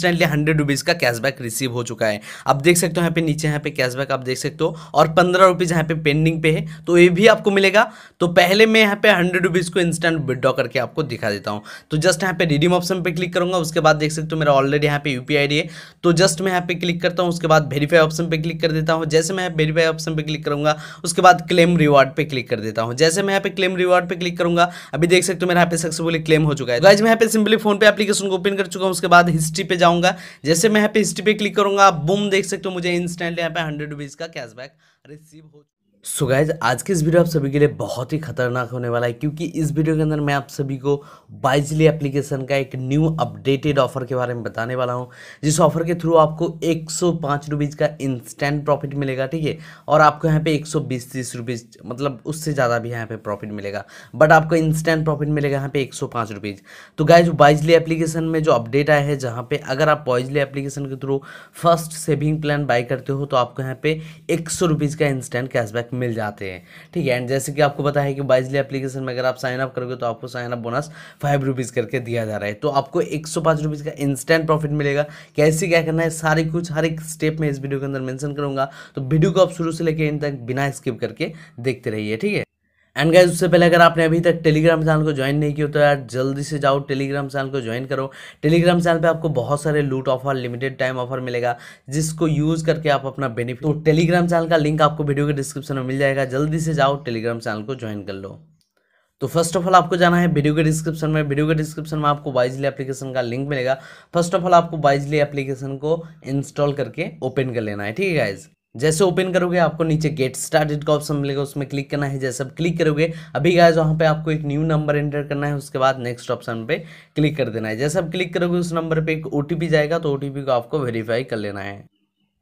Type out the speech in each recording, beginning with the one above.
instantly hundred rupees का cashback receive हो चुका है आप देख सकते हो यहाँ पे नीचे यहाँ पे कैशबैक आप देख सकते हो और पंद्रह रुपीज़ यहाँ पे पेंडिंग पे है तो ये भी आपको मिलेगा तो पहले मैं यहाँ पे हंड्रेड रुपीज़ को इंस्टेंट विदड्रॉ करके आपको दिखा देता हूँ तो जस्ट यहाँ पे रिडीम ऑप्शन पर क्लिक करूँगा उसके बाद देख सकते हो मेरा ऑलरेडी यहाँ पे यू है तो जस्ट मैं यहाँ पे क्लिक करता हूँ उसके बाद वेरीफाई ऑप्शन पर क्लिक कर देता हूँ जैसे मैं वेरीफाई ऑप्शन पे क्लिक करूँगा उसके बाद क्लेम रिवार्ड पे क्लिक कर देता हूँ जैसे मैं यहाँ पे क्लेम रिवार्ड पर क्लिक करूँगा अभी देख सकते हो मेरा यहाँ पे सक्सेसफुली क्लेम हो चुका है आज मैं यहाँ पे सिंपली फोन पे एप्लीकेशन को ओपन कर चुका हूँ उसके बाद हिस्ट्री पे जाऊँ जाऊंगा जैसे मैं यहाँ पे हिस्ट्री पे क्लिक करूंगा आप बुम देख सकते हो मुझे इंस्टेंटली यहाँ पे हंड्रेड रुपीज़ का कैशबैक रिसीव हो सो so गाइज आज की इस वीडियो आप सभी के लिए बहुत ही खतरनाक होने वाला है क्योंकि इस वीडियो के अंदर मैं आप सभी को बाइजली एप्लीकेशन का एक न्यू अपडेटेड ऑफर के बारे में बताने वाला हूं जिस ऑफर के थ्रू आपको एक सौ का इंस्टेंट प्रॉफिट मिलेगा ठीक है और आपको यहां पे एक सौ मतलब उससे ज़्यादा भी यहाँ पर प्रॉफिट मिलेगा बट आपको इंस्टेंट प्रॉफिट मिलेगा यहाँ पे एक सौ तो गाइज बाइजली एप्लीकेशन में जो अपडेट आया है जहाँ पे अगर आप बाइजली एप्लीकेशन के through first saving plan buy करते हो तो आपको यहाँ पे एक का इंस्टेंट कैशबैक मिल जाते हैं ठीक है एंड जैसे कि आपको पता है कि बाइजली एप्लीकेशन में अगर आप साइन अप करोगे तो आपको sign up bonus five rupees करके दिया जा रहा है तो आपको एक सौ पाँच रुपीज़ का इंस्टेंट प्रॉफिट मिलेगा कैसे क्या करना है सारे कुछ हर एक स्टेप में इस वीडियो के अंदर मैंशन करूँगा तो वीडियो को आप शुरू से लेकर इन तक बिना स्किप करके देखते रहिए ठीक है एंड गाइज उससे पहले अगर आपने अभी तक टेलीग्राम चैनल को ज्वाइन नहीं किया तो यार जल्दी से जाओ टेलीग्राम चैनल को ज्वाइन करो टेलीग्राम चैनल पे आपको बहुत सारे लूट ऑफर लिमिटेड टाइम ऑफर मिलेगा जिसको यूज़ करके आप अपना बेनिफिट तो टेलीग्राम चैनल का लिंक आपको वीडियो के डिस्क्रिप्शन में मिल जाएगा जल्दी से जाओ टेलीग्राम चैनल को ज्वाइन कर लो तो फर्स्ट ऑफ ऑल आपको जाना है वीडियो के डिस्क्रिप्शन में वीडियो के डिस्क्रिप्शन में आपको वाइजली एप्लीकेशन का लिंक मिलेगा फर्स्ट ऑफ ऑल आपको वाइजली एप्लीकेशन को इंस्टॉल करके ओपन कर लेना है ठीक है गाइज़ जैसे ओपन करोगे आपको नीचे गेट स्टार्टेड का ऑप्शन मिलेगा उसमें क्लिक करना है जैसे आप क्लिक करोगे अभी गाइस वहाँ पे आपको एक न्यू नंबर एंटर करना है उसके बाद नेक्स्ट ऑप्शन पे क्लिक कर देना है जैसे आप क्लिक करोगे उस नंबर पे एक ओटीपी जाएगा तो ओटीपी को आपको वेरीफाई कर लेना है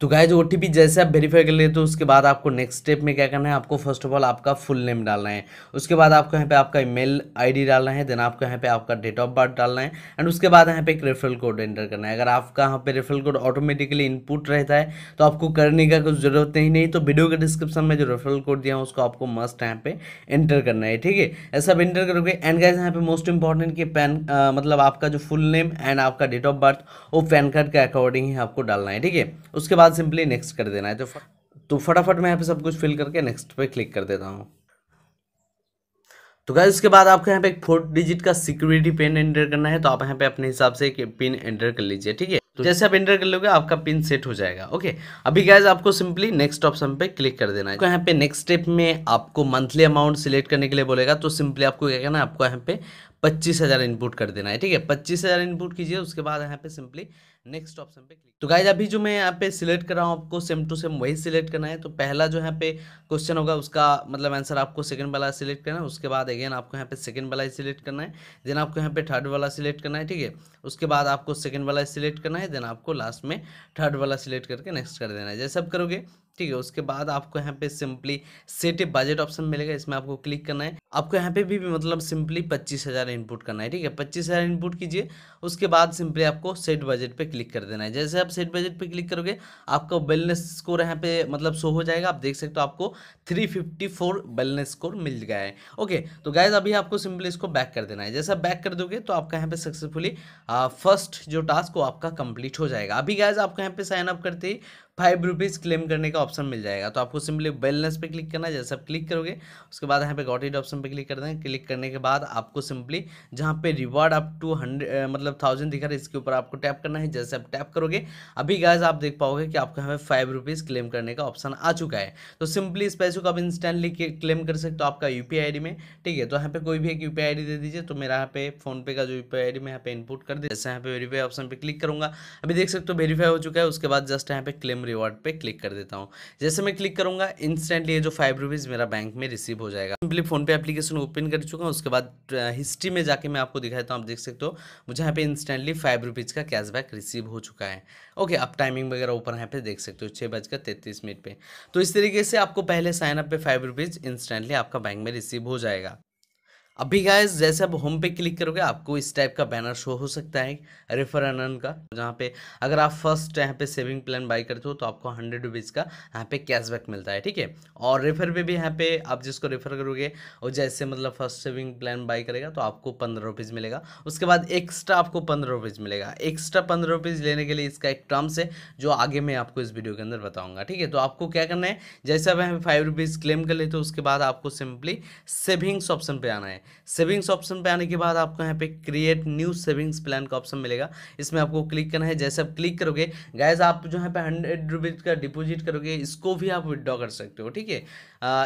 तो गाय जो ओ जैसे आप वेरीफाई कर लेते हो उसके बाद आपको नेक्स्ट स्टेप में क्या करना है आपको फर्स्ट ऑफ ऑल आपका फुल नेम डालना है उसके बाद आपको यहाँ पे आपका ईमेल आईडी डालना है देन आपको यहाँ पे आपका डेट ऑफ बर्थ डालना है एंड उसके बाद यहाँ पे एक रेफरल कोड एंटर करना है अगर आपका यहाँ पे रेफरल कोड ऑटोमेटिकली इनपुट रहता है तो आपको करने का कुछ जरूरत नहीं तो वीडियो के डिस्क्रिप्शन में जो रेफरल कोड दिया है उसको आपको मस्ट यहाँ पे एंटर करना है ठीक है ऐसा आप एंटर करोगे एंड गाइज यहाँ पे मोस्ट इंपॉर्टेंट कि पैन मतलब आपका जो फुल नेम एंड आपका डेट ऑफ बर्थ वो पैन कार्ड के अकॉर्डिंग ही आपको डालना है ठीक है उसके बाद बाद सिंपली नेक्स्ट कर देना है तो तो फटाफट मैं यहाँ पे सब कुछ फिल करके नेक्स्ट पे क्लिक कर देता हूँ तो गाइज उसके बाद आपको यहाँ पे एक फोर डिजिट का सिक्योरिटी पिन एंटर करना है तो आप यहाँ पे अपने हिसाब से एक पिन एंटर कर लीजिए ठीक है तो जैसे आप एंटर कर लोगे आपका पिन सेट हो जाएगा ओके अभी गैज आपको सिंपली नेक्स्ट ऑप्शन पे क्लिक कर देना है तो यहाँ पे नेक्स्ट स्टेप में आपको मंथली अमाउंट सिलेक्ट करने के लिए बोलेगा तो सिंपली आपको क्या करना है आपको यहाँ पे पच्चीस हज़ार इनपुट कर देना है ठीक है पच्चीस हज़ार इनपुट कीजिए उसके बाद यहाँ पे सिंपली नेक्स्ट ऑप्शन पे क्लिक तो गाइज अभी जो मैं यहाँ पे सिलेक्ट कर रहा हूँ आपको सेम टू सेम वही सिलेक्ट करना है तो पहला जो यहाँ पे क्वेश्चन होगा उसका मतलब आंसर आपको सेकंड वाला सिलेक्ट करना है उसके बाद अगेन आपको यहाँ पे सेकंड वाला ही सिलेक्ट करना है देन आपको यहाँ पे थर्ड वाला सिलेक्ट करना है ठीक है उसके बाद आपको सेकंड वाला सिलेक्ट करना है देन आपको लास्ट में थर्ड वाला सिलेक्ट करके नेक्स्ट कर देना है जैसे अब करोगे ठीक है उसके बाद आपको यहाँ पे simply set a budget option मिलेगा इसमें आपको क्लिक करना है आपको यहाँ पे भी, भी मतलब सिंपली पच्चीस हज़ार इनपुट करना है ठीक है पच्चीस हज़ार इनपुट कीजिए उसके बाद सिंपली आपको सेट बजट पे क्लिक कर देना है जैसे आप सेट बजट पे क्लिक करोगे आपका बैलेंस स्कोर यहाँ पे मतलब शो हो जाएगा आप देख सकते हो आपको three fifty four wellness score मिल गया है ओके तो गायज अभी आपको सिंपली इसको बैक कर देना है जैसे बैक कर दोगे तो आपका यहाँ पे सक्सेसफुली फर्स्ट जो टास्क वो आपका कंप्लीट हो जाएगा अभी गायज आपको यहाँ पे साइनअप करते ही फाइव रुपीज़ क्लेम करने का ऑप्शन मिल जाएगा तो आपको सिंपली बैलेंस पे क्लिक करना है जैसे आप क्लिक करोगे उसके बाद यहाँ पे गॉटेड ऑप्शन पे क्लिक कर दें क्लिक करने के बाद आपको सिंपली जहाँ पे रिवॉर्ड आप टू हंड्रेड मतलब थाउजेंड दिखा रहा है इसके ऊपर आपको टैप करना है जैसे आप टैप करोगे अभी गायज आप देख पाओगे कि आपको यहाँ पे फाइव रुपीज़ क्लेम करने का ऑप्शन आ चुका है तो सिंपली इस पैसे को आप इंस्टेंटली क्लेम कर सकते हो आपका यू पी में ठीक है तो यहाँ पे कोई भी एक यू पी दे दीजिए तो मेरा यहाँ पे फ़ोनपे का जो यू पी आई मैं यहाँ पे इनपुट कर दे जैसे यहाँ पे वेरीफाई ऑप्शन पर क्लिक करूँगा अभी देख सकते हो वेरीफाई हो चुका है उसके बाद जस्ट यहाँ पे क्लेम पेटीएम रिवॉर्ड पे क्लिक कर देता हूँ जैसे मैं क्लिक करूंगा इंस्टेंटली ये जो फाइव रुपीज़ मेरा बैंक में रिसीव हो जाएगा simply PhonePe application open कर चुका हूँ उसके बाद हिस्ट्री में जाके मैं आपको दिखाता हूँ आप देख सकते हो मुझे यहाँ पे इंस्टेंटली फाइव रुपीज़ का कैशबैक रिसीव हो चुका है ओके आप टाइमिंग वगैरह ऊपर यहाँ पे देख सकते हो छः बजकर तैंतीस मिनट पे तो इस तरीके से आपको पहले साइनअप पे फाइव रुपीज़ इंस्टेंटली आपका बैंक में रिसीव हो जाएगा अभी गाय जैसे आप होम पे क्लिक करोगे आपको इस टाइप का बैनर शो हो सकता है रेफर अनन का जहाँ पे अगर आप फर्स्ट यहाँ पे सेविंग प्लान बाई करते हो तो आपको हंड्रेड रुपीज़ का यहाँ पे कैशबैक मिलता है ठीक है और रेफर पे भी यहाँ पे आप जिसको रेफर करोगे और जैसे मतलब फर्स्ट सेविंग प्लान बाई करेगा तो आपको पंद्रह रुपीज़ मिलेगा उसके बाद एक्स्ट्रा आपको पंद्रह रुपीज़ मिलेगा एक्स्ट्रा पंद्रह रुपीज़ लेने के लिए इसका एक टर्म्स है जो आगे मैं आपको इस वीडियो के अंदर बताऊँगा ठीक है तो आपको क्या करना है जैसे आप यहाँ पे फाइव रुपीज़ क्लेम कर लेते हो उसके बाद आपको सिंपली सेविंग्स ऑप्शन पर आना है सेविंग्स ऑप्शन पे आने के बाद आपको यहाँ पे क्रिएट न्यू सेविंग्स प्लान का ऑप्शन मिलेगा इसमें आपको क्लिक करना है जैसे आप क्लिक करोगे गैस आप जो है पे हंड्रेड रुपीज़ का डिपोजिट करोगे इसको भी आप विदड्रॉ कर सकते हो ठीक है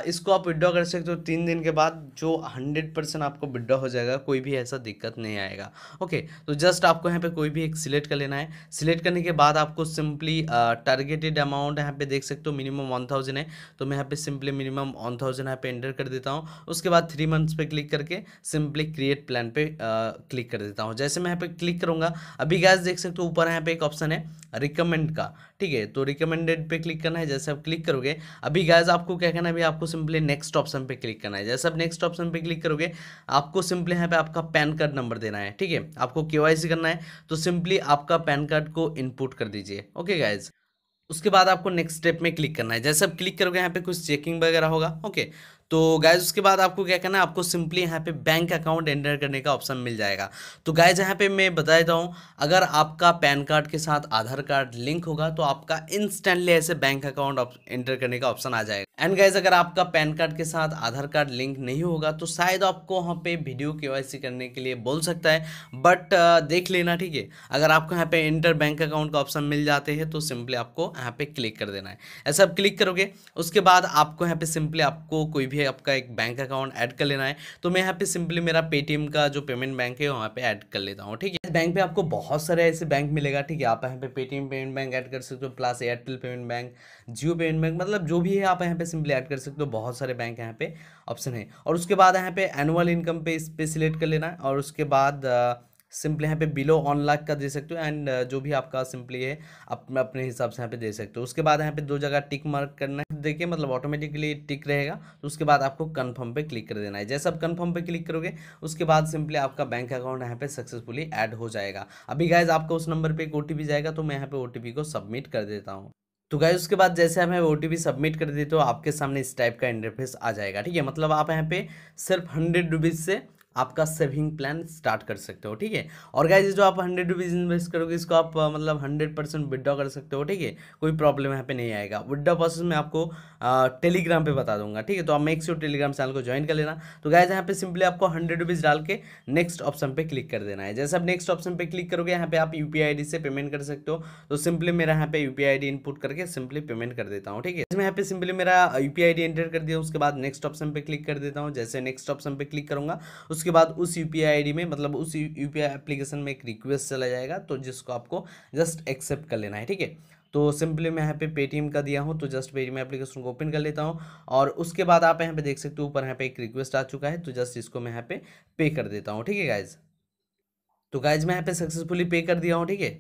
इसको आप विदड्रॉ कर सकते हो तीन दिन के बाद जो हंड्रेड परसेंट आपको विदड्रॉ हो जाएगा कोई भी ऐसा दिक्कत नहीं आएगा ओके तो जस्ट आपको यहाँ पे कोई भी एक सिलेक्ट कर लेना है सिलेक्ट करने के बाद आपको सिंपली टारगेटेड अमाउंट यहाँ पे देख सकते हो मिनिमम वन है तो मैं यहाँ पे सिंपली मिनिमम वन थाउजेंड यहाँ पे एंटर कर देता हूँ उसके बाद थ्री मंथ्स पे क्लिक कर करके सिंपली क्रिएट प्लान पे क्लिक कर देता हूँ जैसे मैं यहाँ पे क्लिक करूँगा अभी गैस देख सकते हो ऊपर यहाँ पे एक ऑप्शन है रिकमेंड का ठीक है तो रिकमेंडेड पे क्लिक करना है जैसे आप क्लिक करोगे अभी गैस आपको क्या करना है अभी आपको सिंपली नेक्स्ट ऑप्शन पे क्लिक करना है जैसे आप नेक्स्ट ऑप्शन पे क्लिक करोगे आपको सिंपली यहाँ पे आपका पैन कार्ड नंबर देना है ठीक है आपको के करना है तो सिंपली आपका पैन कार्ड को इनपुट कर दीजिए ओके गाइज उसके बाद आपको नेक्स्ट स्टेप में क्लिक करना है जैसे आप क्लिक करोगे यहाँ पे कुछ चेकिंग वगैरह होगा ओके तो गाइज उसके बाद आपको क्या करना है आपको सिंपली यहाँ पे बैंक अकाउंट एंटर करने का ऑप्शन मिल जाएगा तो गाइज यहाँ पे मैं बता देता हूँ अगर आपका पैन कार्ड के साथ आधार कार्ड लिंक होगा तो आपका इंस्टेंटली ऐसे बैंक अकाउंट एंटर करने का ऑप्शन आ जाएगा एंड गाइज अगर आपका पैन कार्ड के साथ आधार कार्ड लिंक नहीं होगा तो शायद आपको वहाँ पे वीडियो के करने के लिए बोल सकता है बट देख लेना ठीक है अगर आपको यहाँ पे इंटर बैंक अकाउंट का ऑप्शन मिल जाते हैं तो सिंपली आपको यहाँ पे क्लिक कर देना है ऐसा आप क्लिक करोगे उसके बाद आपको यहाँ पे सिंपली आपको कोई भी भी आपका एक बैंक अकाउंट ऐड कर लेना है तो मैं यहाँ पे सिंपली मेरा पेटीएम का जो पेमेंट बैंक है वहाँ पे ऐड कर लेता हूँ ठीक है बैंक पे आपको बहुत सारे ऐसे बैंक मिलेगा ठीक है आप यहाँ पे पेटीएम पेमेंट बैंक ऐड कर सकते हो plus Airtel payment bank Jio payment bank मतलब जो भी है आप यहाँ पे सिंपली ऐड कर सकते हो बहुत सारे बैंक यहाँ पे ऑप्शन है और उसके बाद यहाँ पे एनुअल इनकम पे इस पर सिलेक्ट कर लेना है और उसके बाद सिंपली यहाँ पे बिलो वन लाख का दे सकते हो एंड uh, जो भी आपका सिंपली है आप अपने हिसाब से यहाँ पे दे सकते हो उसके बाद यहाँ पे दो जगह टिक मार्क करना है देखिए मतलब ऑटोमेटिकली टिक रहेगा तो उसके बाद आपको कन्फर्म पे क्लिक कर देना है जैसे आप कन्फर्म पे क्लिक करोगे उसके बाद सिंपली आपका बैंक अकाउंट यहाँ पे सक्सेसफुली एड हो जाएगा अभी गायज आपका उस नंबर पर एक ओ जाएगा तो मैं यहाँ पे ओ को सबमिट कर देता हूँ तो गाय उसके बाद जैसे हमें ओ टी सबमिट कर देते हो आपके सामने इस टाइप का इंटरफेस आ जाएगा ठीक है मतलब आप यहाँ पे सिर्फ हंड्रेड रुपीज़ से आपका सेविंग प्लान स्टार्ट कर सकते हो ठीक है और गाइज जो आप हंड्रेड रुपीज़ इन्वेस्ट करोगे इसको आप मतलब हंड्रेड परसेंट विड्रॉ कर सकते हो ठीक है कोई प्रॉब्लम यहाँ पे नहीं आएगा विड्रॉ प्रोसेस में आपको टेलीग्राम पे बता दूंगा ठीक है तो आप मेक श्योर टेलीग्राम चैनल को ज्वाइन कर लेना तो गाइज यहाँ पे सिंपली आपको हंड्रेड रुपीज़ डाल के नेक्स्ट ऑप्शन पे क्लिक कर देना है जैसे आप नेक्स्ट ऑप्शन पे क्लिक करोगे यहाँ पे आप यू पी से पेमेंट कर सकते हो तो सिंपली मेरा यहाँ पे यू पी इनपुट करके सिंपली पेमेंट कर देता हूँ ठीक है इसमें यहाँ पे सिंपली मेरा यू पी एंटर कर दिया उसके बाद नेक्स्ट ऑप्शन पे क्लिक कर देता हूँ जैसे नेक्स्ट ऑप्शन पे क्लिक करूँगा उसके उसके बाद उस यू पी में मतलब उस यू पी एप्लीकेशन में एक रिक्वेस्ट चला जाएगा तो जिसको आपको जस्ट एक्सेप्ट कर लेना है ठीक है तो सिंपली मैं यहाँ पे पेटीएम का दिया हूँ तो जस्ट पेटीएम एप्लीकेशन को ओपन कर लेता हूँ और उसके बाद आप यहाँ पे देख सकते हो ऊपर यहाँ पे एक रिक्वेस्ट आ चुका है तो जस्ट इसको मैं यहाँ पे पे कर देता हूँ ठीक है गाइज तो गाइज मैं यहाँ पे सक्सेसफुली पे कर दिया हूँ ठीक है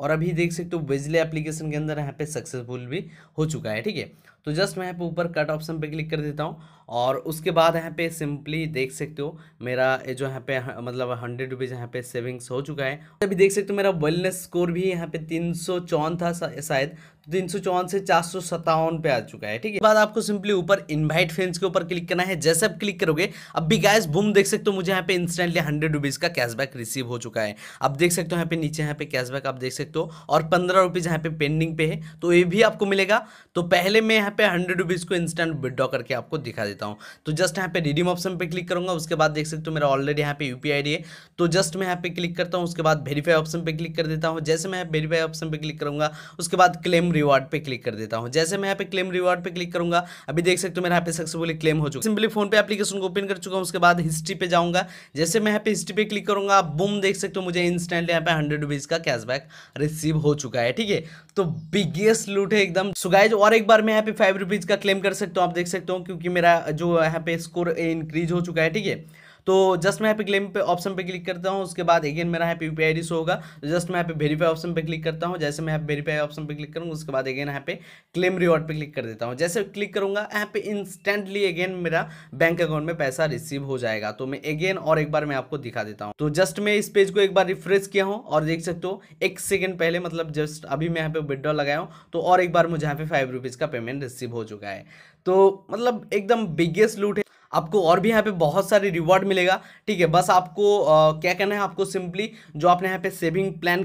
और अभी देख सकते हो बिजली एप्लीकेशन के अंदर यहाँ पे सक्सेसफुल भी हो चुका है ठीक है तो जस्ट मैं यहाँ पे ऊपर कट ऑप्शन पे क्लिक कर देता हूँ और उसके बाद यहाँ पे सिंपली देख सकते हो मेरा जो यहाँ पे मतलब हंड्रेड रुपीज़ यहाँ पे सेविंग्स हो चुका है अभी देख सकते हो मेरा वेलनेस स्कोर भी यहाँ पे तीन सौ चौन था शायद तीन सौ चौवन से चार सौ सत्तावन पे आ चुका है ठीक है बाद आपको सिंपली ऊपर इनवाइट फ्रेंड्स के ऊपर क्लिक करना है जैसे आप क्लिक करोगे अब भी गैस बूम देख सकते हो मुझे यहाँ पे इंस्टेंटली हंड्रेड रुपीज़ का कैशबैक रिसीव हो चुका है आप देख सकते हो यहाँ पे नीचे यहाँ पे कैशबैक आप देख सकते सकते हो और पंद्रह रुपीज़ यहाँ पे पेंडिंग पे है तो ये भी आपको मिलेगा तो पहले मैं यहाँ पे हंड्रेड रुपीज़ को इंस्टेंट विड्रॉ करके आपको दिखा देता हूँ तो जस्ट यहाँ पे रिडीम ऑप्शन पे क्लिक करूँगा उसके बाद देख सकते हो मेरा ऑलरेडी यहाँ पे यू है तो जस्ट मैं यहाँ पे क्लिक करता हूँ उसके बाद वेरीफाई ऑप्शन पे क्लिक कर देता हूँ जैसे मैं यहाँ वेरीफाई ऑप्शन पे क्लिक करूँगा उसके बाद क्लेम रिवार्ड पे क्लिक कर देता हूँ जैसे मैं यहाँ पे क्लेम रिवार्ड पे क्लिक करूँगा अभी देख सकते हो मेरा यहाँ पे सक्सेसफुली क्लेम हो चुका सिंपली फोन पे एप्लीकेशन को ओपन कर चुका हूँ उसके बाद हिस्ट्री पे जाऊँगा जैसे मैं यहाँ पे हिस्ट्री पे क्लिक करूँगा आप बुम देख सकते हो मुझे इंस्टेंटली यहाँ पे हंड्रेड रुपीज़ का कैशबैक रिसीव हो चुका है ठीक है तो बिगेस्ट लूट है एकदम सुगाइज और एक बार मैं यहाँ पे फाइव रुपीज़ का क्लेम कर सकता हूँ आप देख सकते हो क्योंकि मेरा जो यहाँ पे स्कोर इंक्रीज हो चुका है ठीक है तो जस्ट मैं यहाँ पे क्लेम पे ऑप्शन पे क्लिक करता हूँ उसके बाद अगेन मेरा यहाँ पे यू पी शो होगा तो जस्ट मैं यहाँ पे वेरीफाई ऑप्शन पे क्लिक करता हूँ जैसे मैं यहाँ पे वेरीफाई ऑप्शन पे क्लिक करूँगा उसके बाद अगेन यहाँ पे क्लेम रिवॉर्ड पे क्लिक कर देता हूँ जैसे क्लिक करूँगा यहाँ पे इंस्टेंटली अगेन मेरा बैंक अकाउंट में पैसा रिसीव हो जाएगा तो मैं अगेन और एक बार मैं आपको दिखा देता हूँ तो जस्ट मैं इस पेज को एक बार रिफ्रेश किया हूँ और देख सकते हो एक सेकेंड पहले मतलब जस्ट अभी मैं यहाँ पे विड्रॉ लगाया हूँ तो और एक बार मुझे यहाँ पे फाइव रुपीज़ का पेमेंट रिसीव हो चुका है तो मतलब एकदम बिगेस्ट लूट है आपको और भी यहाँ पे बहुत सारे रिवॉर्ड मिलेगा ठीक है बस आपको आ, क्या करना है आपको सिंपली जो आपने यहाँ पे सेविंग प्लान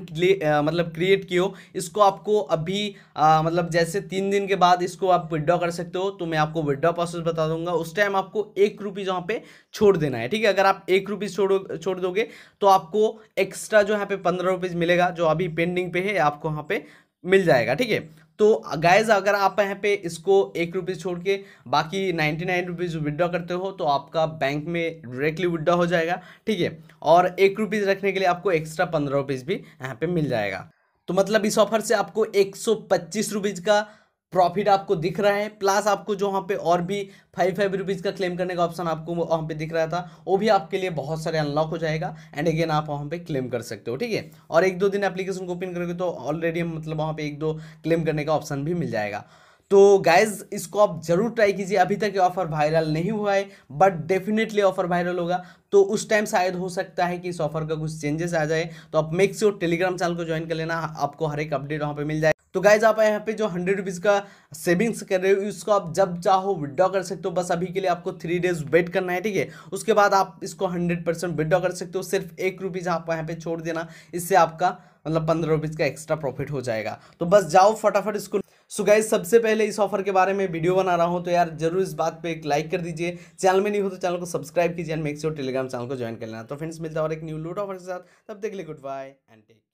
मतलब क्रिएट किए हो इसको आपको अभी आ, मतलब जैसे तीन दिन के बाद इसको आप विड्रॉ कर सकते हो तो मैं आपको विड्रॉ प्रोसेस बता दूंगा उस टाइम आपको एक रुपीज़ वहाँ पे छोड़ देना है ठीक है अगर आप एक रुपीज़ छोड़ो छोड़ दोगे तो आपको एक्स्ट्रा जो यहाँ पे पंद्रह रुपीज़ मिलेगा जो अभी पेंडिंग पे है आपको वहाँ पे मिल जाएगा ठीक है तो गाइज अगर आप यहाँ पे इसको एक रुपीज़ छोड़ के बाकी नाइन्टी नाइन रुपीज़ विदड्रॉ करते हो तो आपका बैंक में डायरेक्टली विदड्रॉ हो जाएगा ठीक है और एक रुपीज़ रखने के लिए आपको एक्स्ट्रा पंद्रह रुपीज़ भी यहाँ पे मिल जाएगा तो मतलब इस ऑफर से आपको एक सौ पच्चीस रुपीज़ का प्रॉफिट आपको दिख रहा है प्लस आपको जो वहाँ पे और भी फाइव फाइव रुपीज़ का क्लेम करने का ऑप्शन आपको वहाँ पे दिख रहा था वो भी आपके लिए बहुत सारे अनलॉक हो जाएगा एंड अगेन आप वहाँ पे क्लेम कर सकते हो ठीक है और एक दो दिन एप्लीकेशन को ओपन करोगे तो ऑलरेडी मतलब वहाँ पे एक दो क्लेम करने का ऑप्शन भी मिल जाएगा तो गाइज इसको आप ज़रूर ट्राई कीजिए अभी तक ये ऑफ़र वायरल नहीं हुआ है बट डेफिनेटली ऑफ़र वायरल होगा तो उस टाइम शायद हो सकता है कि इस ऑफ़र का कुछ चेंजेस आ जाए तो आप मेक श्योर टेलीग्राम चैनल को ज्वाइन कर लेना आपको हर एक अपडेट वहाँ पर मिल जाए तो गाइज आप यहाँ पे जो हंड्रेड रुपीज़ का सेविंग्स कर रहे हो इसको आप जब चाहो विदड्रॉ कर सकते हो बस अभी के लिए आपको थ्री डेज वेट करना है ठीक है उसके बाद आप इसको हंड्रेड परसेंट विदड्रॉ कर सकते हो सिर्फ एक रुपीज़ आप यहाँ पे छोड़ देना इससे आपका मतलब पंद्रह रुपीज़ का एक्स्ट्रा प्रॉफिट हो जाएगा तो बस जाओ फटाफट इसको सो गाइज सबसे पहले इस ऑफर के बारे में वीडियो बना रहा हूँ तो यार जरूर इस बात पे एक लाइक कर दीजिए चैनल में नहीं हो तो चैनल को सब्सक्राइब कीजिए and makes your Telegram channel को ज्वाइन कर लेना तो फ्रेंड्स मिलता है और एक न्यू लूट ऑफर के साथ तब देख ले गुड बाय एंड टेक